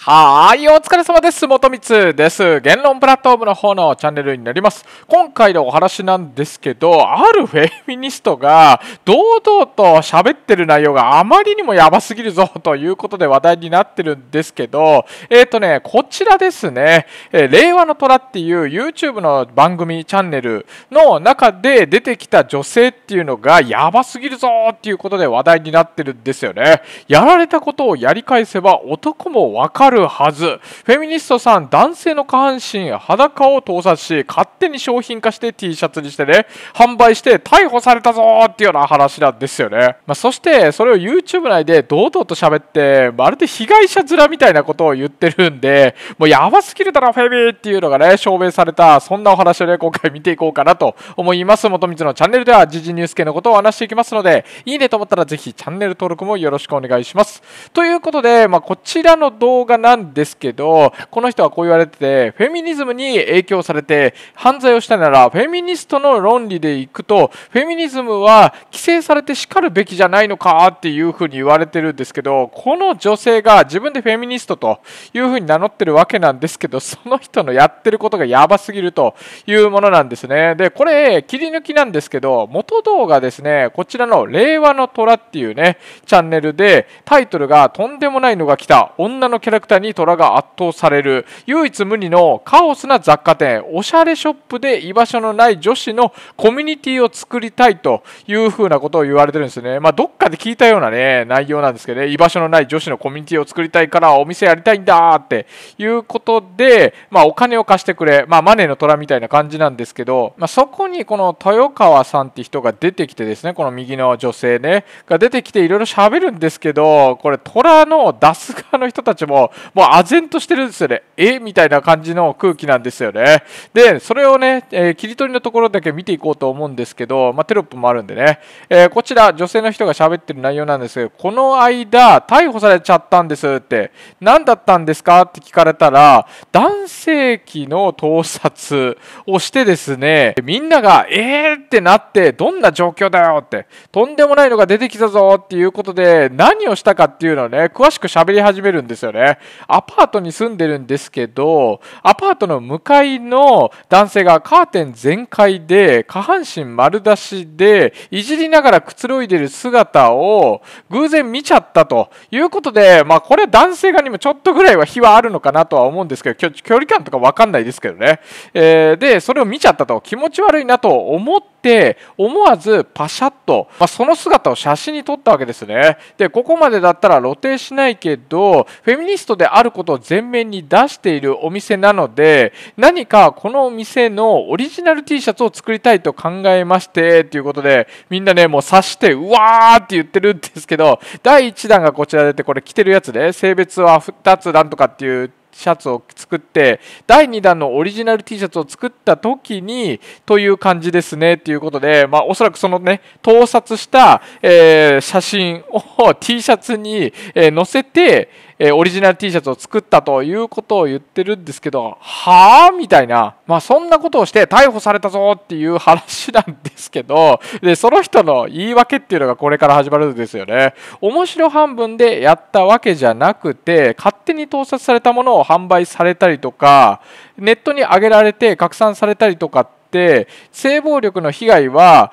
はーい、お疲れ様です。元光です。言論プラットフォームの方のチャンネルになります。今回のお話なんですけど、あるフェミニストが堂々と喋ってる内容があまりにもやばすぎるぞということで話題になってるんですけど、えっ、ー、とね、こちらですね、え令和の虎っていう YouTube の番組チャンネルの中で出てきた女性っていうのがやばすぎるぞっていうことで話題になってるんですよね。やられたことをやり返せば男もわかる。あるはずフェミニストさん男性の下半身裸を盗撮し勝手に商品化して T シャツにしてね販売して逮捕されたぞっていうような話なんですよね、まあ、そしてそれを YouTube 内で堂々と喋ってまるで被害者面みたいなことを言ってるんでもうやばすぎるだろフェミっていうのがね証明されたそんなお話をね今回見ていこうかなと思います元光のチャンネルでは時事ニュース系のことを話していきますのでいいねと思ったらぜひチャンネル登録もよろしくお願いしますということで、まあ、こちらの動画なんですけどこの人はこう言われててフェミニズムに影響されて犯罪をしたならフェミニストの論理でいくとフェミニズムは規制されて叱るべきじゃないのかっていうふうに言われてるんですけどこの女性が自分でフェミニストというふうに名乗ってるわけなんですけどその人のやってることがやばすぎるというものなんですねでこれ切り抜きなんですけど元動画ですねこちらの「令和の虎」っていうねチャンネルでタイトルが「とんでもないのが来た女のキャラクタータに虎が圧倒される唯一無二のカオスな雑貨店おしゃれショップで居場所のない女子のコミュニティを作りたいというふうなことを言われてるんですねまあどっかで聞いたようなね内容なんですけどね居場所のない女子のコミュニティを作りたいからお店やりたいんだっていうことでまあお金を貸してくれまあマネーの虎みたいな感じなんですけどまあそこにこの豊川さんって人が出てきてですねこの右の女性ねが出てきていろいろ喋るんですけどこれ虎の出す側の人たちももう唖然としてるんですよね。えみたいな感じの空気なんですよね。で、それをね、えー、切り取りのところだけ見ていこうと思うんですけど、まあ、テロップもあるんでね、えー、こちら、女性の人が喋ってる内容なんですけど、この間、逮捕されちゃったんですって、何だったんですかって聞かれたら、男性器の盗撮をしてですね、みんなが、えーってなって、どんな状況だよって、とんでもないのが出てきたぞっていうことで、何をしたかっていうのをね、詳しく喋り始めるんですよね。アパートに住んでるんですけど、アパートの向かいの男性がカーテン全開で、下半身丸出しで、いじりながらくつろいでる姿を偶然見ちゃったということで、まあこれ男性側にもちょっとぐらいは非はあるのかなとは思うんですけど、距離感とかわかんないですけどね。えー、で、それを見ちゃったと気持ち悪いなと思って、て思わずパシャッと、まあ、その姿を写真に撮ったわけですねでここまでだったら露呈しないけどフェミニストであることを前面に出しているお店なので何かこのお店のオリジナル T シャツを作りたいと考えましてということでみんなねもう察してうわーって言ってるんですけど第1弾がこちらでてこれ着てるやつで性別は2つなんとかっていうシャツを作って第2弾のオリジナル T シャツを作った時にという感じですねということで、まあ、おそらくそのね盗撮した、えー、写真を T シャツに、え載せてえオリジナル T シャツを作ったということを言ってるんですけど、はぁみたいな、まあ、そんなことをして逮捕されたぞっていう話なんですけど、で、その人の言い訳っていうのがこれから始まるんですよね。面白半分でやったわけじゃなくて、勝手に盗撮されたものを販売されたりとか、ネットに上げられて拡散されたりとかって、性暴力の被害は、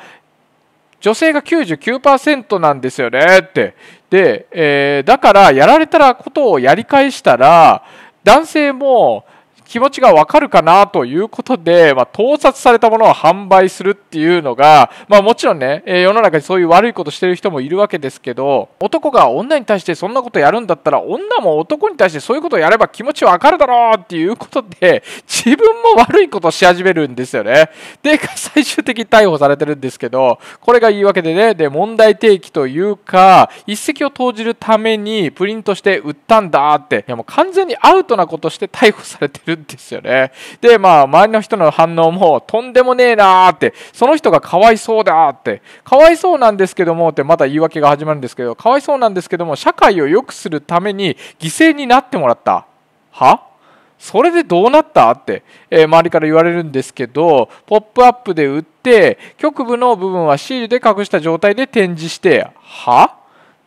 女性が99%なんですよねって。で、えー、だからやられたらことをやり返したら男性も気持ちがわかるかなということで、まあ、盗撮されたものを販売するっていうのが、まあ、もちろんね、え世の中にそういう悪いことしてる人もいるわけですけど男が女に対してそんなことやるんだったら女も男に対してそういうことをやれば気持ちわかるだろうっていうことで自分も悪いことし始めるんですよね。で最終的に逮捕されてるんですけどこれが言い訳でねで問題提起というか一石を投じるためにプリントして売ったんだっていやもう完全にアウトなことして逮捕されてるんですよね。で、まあ、周りの人の反応も、とんでもねえなーって、その人がかわいそうだーって、かわいそうなんですけどもって、また言い訳が始まるんですけど、かわいそうなんですけども、社会を良くするために犠牲になってもらった。はそれでどうなったって、えー、周りから言われるんですけど、ポップアップで売って、局部の部分はシールで隠した状態で展示して、は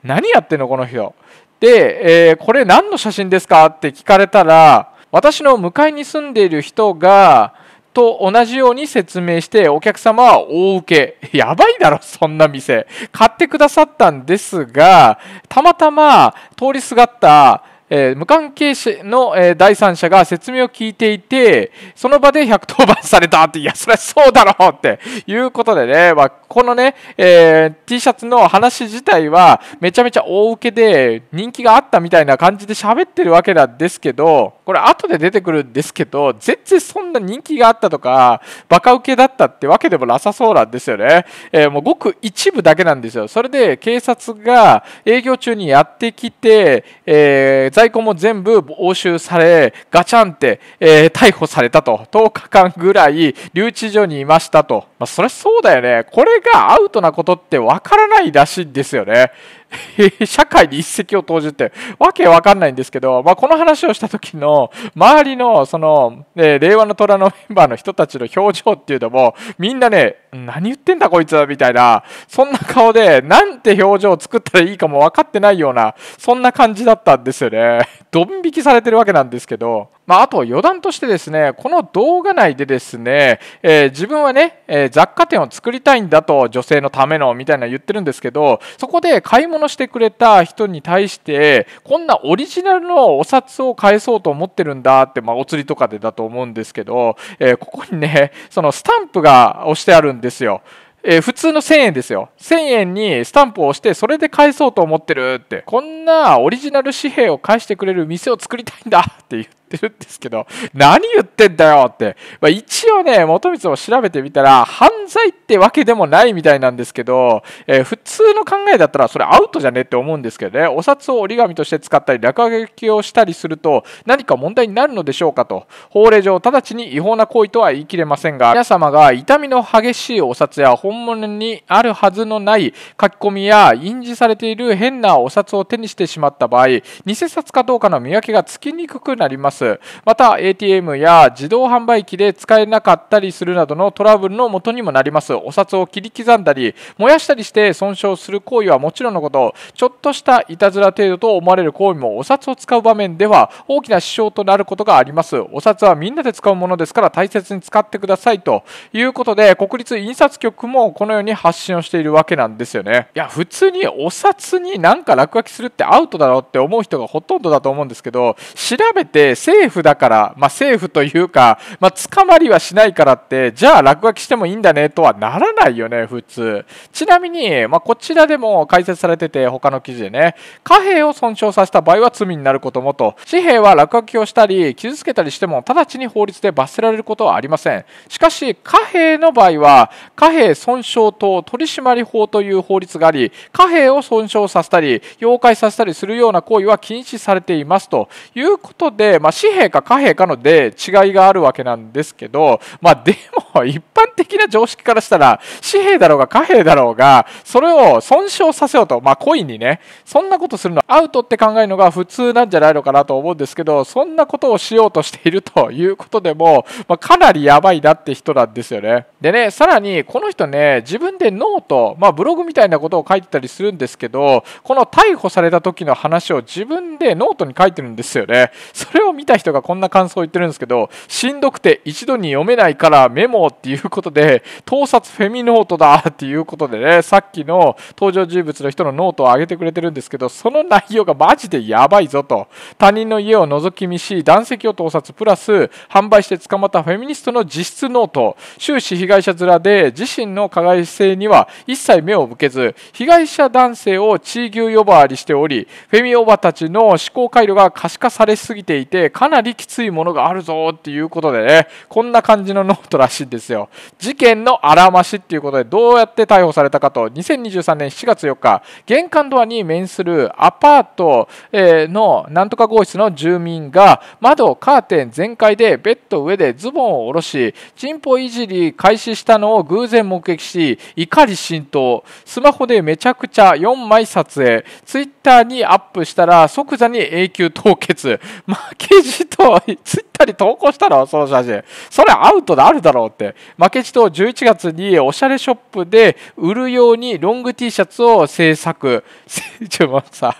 何やってんのこの人。で、えー、これ何の写真ですかって聞かれたら、私の向かいに住んでいる人がと同じように説明してお客様は大受け。やばいだろ、そんな店。買ってくださったんですが、たまたま通りすがったえー、無関係者の、えー、第三者が説明を聞いていて、その場で110番されたって、いや、そりゃそうだろうっていうことでね、まあ、このね、えー、T シャツの話自体はめちゃめちゃ大受けで人気があったみたいな感じで喋ってるわけなんですけど、これ後で出てくるんですけど、全然そんな人気があったとか、バカウケだったってわけでもなさそうなんですよね。えー、もうごく一部だけなんですよ。それで警察が営業中にやってきて、えー、在庫も全部押収され、ガチャンって、えー、逮捕されたと。10日間ぐらい留置所にいましたと。まあ、そりゃそうだよね。これがアウトなことってわからないらしいんですよね。社会に一石を投じて、わけわかんないんですけど、まあ、この話をした時の、周りの、その、ね、令和の虎のメンバーの人たちの表情っていうのも、みんなね、何言ってんだこいつは、みたいな、そんな顔で、なんて表情を作ったらいいかも分かってないような、そんな感じだったんですよね。ドン引きされてるわけなんですけど、まあ、あと余談としてですね、この動画内でですね、えー、自分はね、えー、雑貨店を作りたいんだと、女性のためのみたいな言ってるんですけど、そこで買い物してくれた人に対して、こんなオリジナルのお札を返そうと思ってるんだって、まあ、お釣りとかでだと思うんですけど、えー、ここにね、そのスタンプが押してあるんですよ。えー、普通の1000円ですよ。1000円にスタンプを押して、それで返そうと思ってるって。こんなオリジナル紙幣を返してくれる店を作りたいんだって言っってるんですけど、何言ってんだよって。まあ、一応ね、元光を調べてみたら、犯罪ってわけでもないみたいなんですけど、えー、普通の考えだったらそれアウトじゃねって思うんですけどね、お札を折り紙として使ったり、落書きをしたりすると、何か問題になるのでしょうかと。法令上、直ちに違法な行為とは言い切れませんが、皆様が痛みの激しいお札や本物にあるはずのない書き込みや、印字されている変なお札を手にしてしまった場合、偽札かどうかの見分けがつきにくくなります。ますまた ATM や自動販売機で使えなかったりするなどのトラブルの元にもなりますお札を切り刻んだり燃やしたりして損傷する行為はもちろんのことちょっとしたいたずら程度と思われる行為もお札を使う場面では大きな支障となることがありますお札はみんなで使うものですから大切に使ってくださいということで国立印刷局もこのように発信をしているわけなんですよねいや普通にお札になんか落書きするってアウトだろうって思う人がほとんどだと思うんですけど調べて政府だから、まあ、セというか、まあ、捕まりはしないからって、じゃあ落書きしてもいいんだねとはならないよね、普通。ちなみに、まあ、こちらでも解説されてて、他の記事でね、貨幣を損傷させた場合は罪になることもと、紙幣は落書きをしたり、傷つけたりしても、直ちに法律で罰せられることはありません。しかし、貨幣の場合は、貨幣損傷等取締法という法律があり、貨幣を損傷させたり、溶解させたりするような行為は禁止されていますということで、まあ紙幣か貨幣かので違いがあるわけなんですけど、まあ、でも一般的な常識からしたら紙幣だろうが貨幣だろうがそれを損傷させようと、まあ、コインにねそんなことするのアウトって考えるのが普通なんじゃないのかなと思うんですけどそんなことをしようとしているということでも、まあ、かなりやばいなって人なんですよね。でねさらにこの人ね自分でノート、まあ、ブログみたいなことを書いてたりするんですけどこの逮捕された時の話を自分でノートに書いてるんですよね。それを見た人がこんな感想を言ってるんですけど、しんどくて一度に読めないからメモっていうことで、盗撮フェミノートだっていうことでね、さっきの登場人物の人のノートを上げてくれてるんですけど、その内容がマジでやばいぞと。他人の家を覗き見し、男石を盗撮、プラス販売して捕まったフェミニストの実質ノート、終始被害者面で自身の加害性には一切目を向けず、被害者男性を地位牛呼ばわりしており、フェミオバたちの思考回路が可視化されすぎていて、かなりきついものがあるぞっていうことでね、こんな感じのノートらしいんですよ。事件のあらましっていうことで、どうやって逮捕されたかと、2023年7月4日、玄関ドアに面するアパートのなんとか号室の住民が、窓、カーテン全開でベッド上でズボンを下ろし、チンポいじり開始したのを偶然目撃し、怒り浸透、スマホでめちゃくちゃ4枚撮影、ツイッターにアップしたら即座に永久凍結、まあ、刑事ジとツイッターに投稿したのその写真。それアウトであるだろうって。負けじと11月におしゃれショップで売るようにロング T シャツを制作。ちょ、もさ。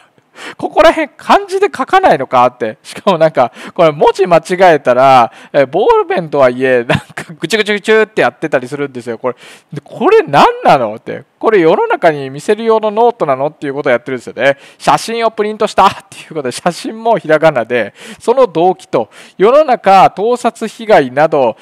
ここら辺漢字で書かないのかってしかもなんかこれ文字間違えたら、えボールペンとはいえなんかぐちゅぐちゅぐちゅってやってたりするんですよこれこれ何なのってこれ世の中に見せる用のノートなのっていうことをやってるんですよね写真をプリントしたっていうことで写真もひらがなでその動機と世の中盗撮被害など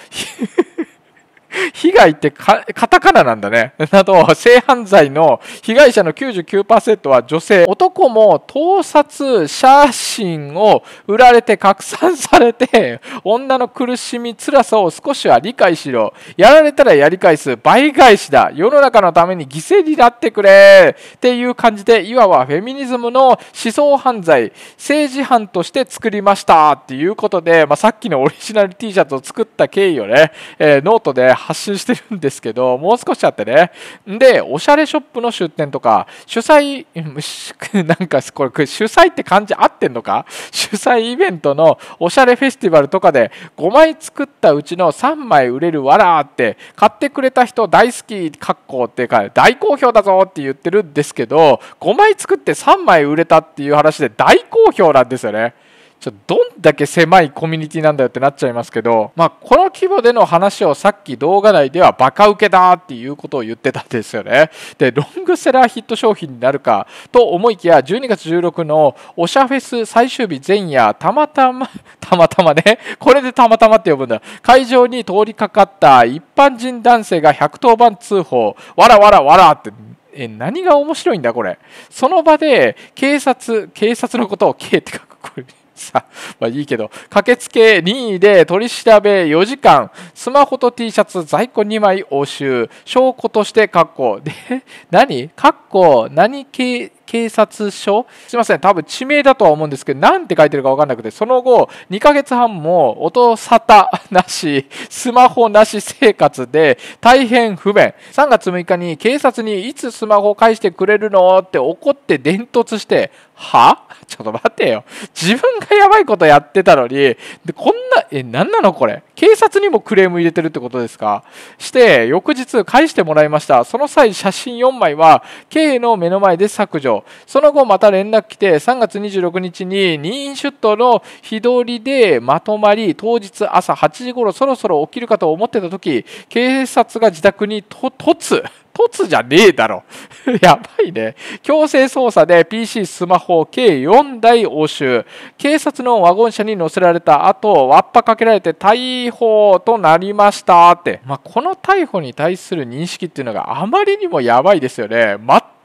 被害ってカタカナなんだね。など、性犯罪の被害者の99%は女性。男も盗撮写真を売られて拡散されて、女の苦しみ、辛さを少しは理解しろ。やられたらやり返す。倍返しだ。世の中のために犠牲になってくれ。っていう感じで、いわばフェミニズムの思想犯罪、政治犯として作りました。っていうことで、まあ、さっきのオリジナル T シャツを作った経緯をね、えー、ノートで発信してるんですけど、もう少しあってね。で、おしゃれショップの出店とか、主催、なんかこれ、主催って感じ合ってんのか主催イベントのおしゃれフェスティバルとかで5枚作ったうちの3枚売れるわらーって、買ってくれた人大好き、格好っていうか、大好評だぞって言ってるんですけど、5枚作って3枚売れたっていう話で大好評なんですよね。ちょどんだけ狭いコミュニティなんだよってなっちゃいますけど、まあ、この規模での話をさっき動画内ではバカウケだっていうことを言ってたんですよね。で、ロングセラーヒット商品になるかと思いきや、12月16のおしゃフェス最終日前夜、たまたま たまたまね、これでたまたまって呼ぶんだ。会場に通りかかった一般人男性が110番通報、わらわらわらって、え、何が面白いんだこれ。その場で警察、警察のことを K って書く、これ。さ、まあいいけど、駆けつけ任意で取り調べ4時間、スマホと T シャツ在庫2枚押収証拠として確保で 何確保何系警察署すいません、多分地名だとは思うんですけど、なんて書いてるか分かんなくて、その後、2ヶ月半も音沙汰 なし、スマホなし生活で大変不便。3月6日に警察にいつスマホを返してくれるのって怒って伝突して、はちょっと待ってよ。自分がやばいことやってたのに、でこんな、え、なんなのこれ。警察にもクレーム入れてるってことですかして翌日返してもらいましたその際写真4枚は K の目の前で削除その後また連絡来て3月26日に任意出頭の日取りでまとまり当日朝8時頃そろそろ起きるかと思ってた時警察が自宅に突凸じゃねえだろ。やばいね。強制捜査で PC、スマホ、計4台押収。警察のワゴン車に乗せられた後、わっぱかけられて逮捕となりましたって。まあ、この逮捕に対する認識っていうのがあまりにもやばいですよね。全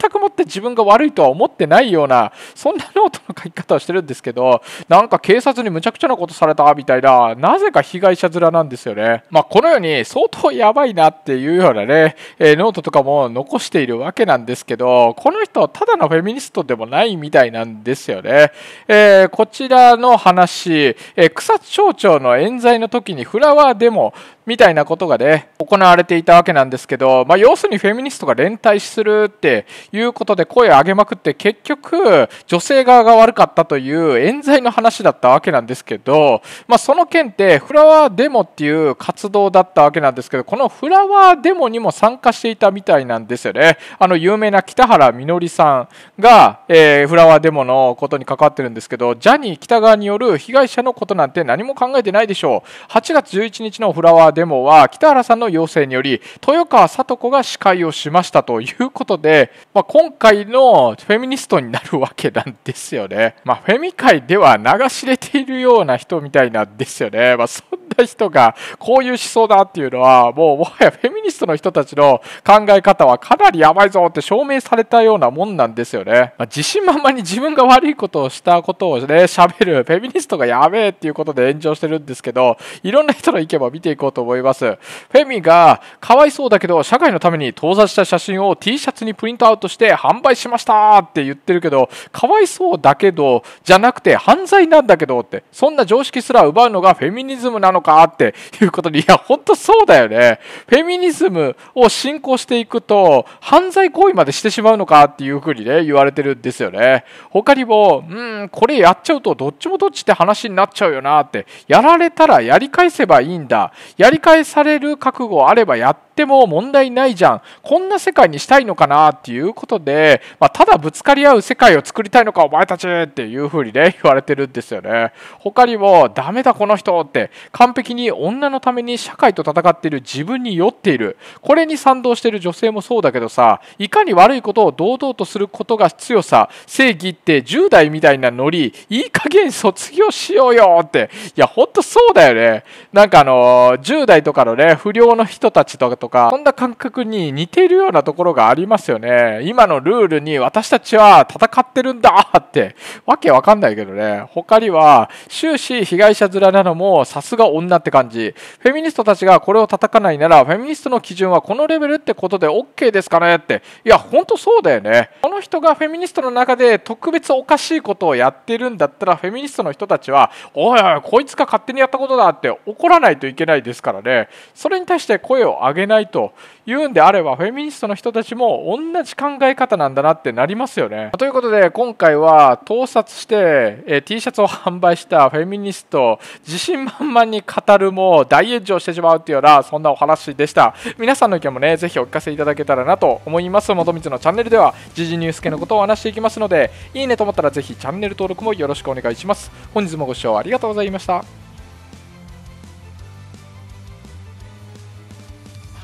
くもって自分が悪いとは思ってないようなそんなノートの書き方をしてるんですけどなんか警察にむちゃくちゃなことされたみたいななぜか被害者面なんですよね。まあ、このように相当やばいなっていうようなね、えノートとかも残しているわけなんですけどこの人ただのフェミニストでもないみたいなんですよね。えー、こちらの話、えー、草津町長の冤罪の時にフラワーデモみたいなことがね、行われていたわけなんですけど、まあ、要するにフェミニストが連帯するっていうことで声を上げまくって、結局、女性側が悪かったという冤罪の話だったわけなんですけど、まあ、その件って、フラワーデモっていう活動だったわけなんですけど、このフラワーデモにも参加していたみたいなんですよね。あの、有名な北原みのりさんが、えー、フラワーデモのことに関わってるんですけど、ジャニー北川による被害者のことなんて何も考えてないでしょう。8月11日のフラワー川デモは北原さんの要請により豊川聡子が司会をしましたということで、まあ、今回のフェミニストになるわけなんですよね。まあ、フェミ界では流しれているような人みたいなんですよね。まあ、そんな人がこういう思想だっていうのはもうもはやフェミニストの人たちの考え方はかなりやばいぞって証明されたようなもんなんですよね、まあ、自信満々に自分が悪いことをしたことをね喋るフェミニストがやべえっていうことで炎上してるんですけどいろんな人の意見も見ていこうと思いますフェミがかわいそうだけど社会のために盗撮した写真を T シャツにプリントアウトして販売しましたって言ってるけどかわいそうだけどじゃなくて犯罪なんだけどってそんな常識すら奪うのがフェミニズムなのかっていうことに、いや、ほんとそうだよね。フェミニズムを信仰していくと、犯罪行為までしてしまうのかっていうふうにね、言われてるんですよね。他にも、うん、これやっちゃうとどっちもどっちって話になっちゃうよなって、やられたらやり返せばいいんだ。やり返される覚悟あればやってても問題ないじゃんこんな世界にしたいのかなっていうことで、まあ、ただぶつかり合う世界を作りたいのかお前たちっていうふうにね 言われてるんですよね他にもダメだこの人って完璧に女のために社会と戦っている自分に酔っているこれに賛同している女性もそうだけどさいかに悪いことを堂々とすることが強さ正義って10代みたいなノリいい加減卒業しようよっていやほんとそうだよねなんかあの10代とかのね不良の人たちとかか、そんな感覚に似ているようなところがありますよね。今のルールに私たちは戦ってるんだって、わけわかんないけどね。他には、終始被害者面なのもさすが女って感じ。フェミニストたちがこれを叩かないなら、フェミニストの基準はこのレベルってことで OK ですかねって。いや、ほんとそうだよね。この人がフェミニストの中で特別おかしいことをやってるんだったら、フェミニストの人たちは、おいおい、こいつが勝手にやったことだって怒らないといけないですからね。それに対して声を上げないというんであればフェミニストの人たちも同じ考え方なんだなってなりますよね。ということで今回は盗撮して、え T シャツを販売したフェミニスト自信満々に語るも大炎上してしまうっていうようなそんなお話でした。皆さんの意見もねぜひお聞かせいただけたらなと思います。元光のチャンネルでは時事ニュース系のことを話していきますのでいいねと思ったらぜひチャンネル登録もよろしくお願いします。本日もご視聴ありがとうございました。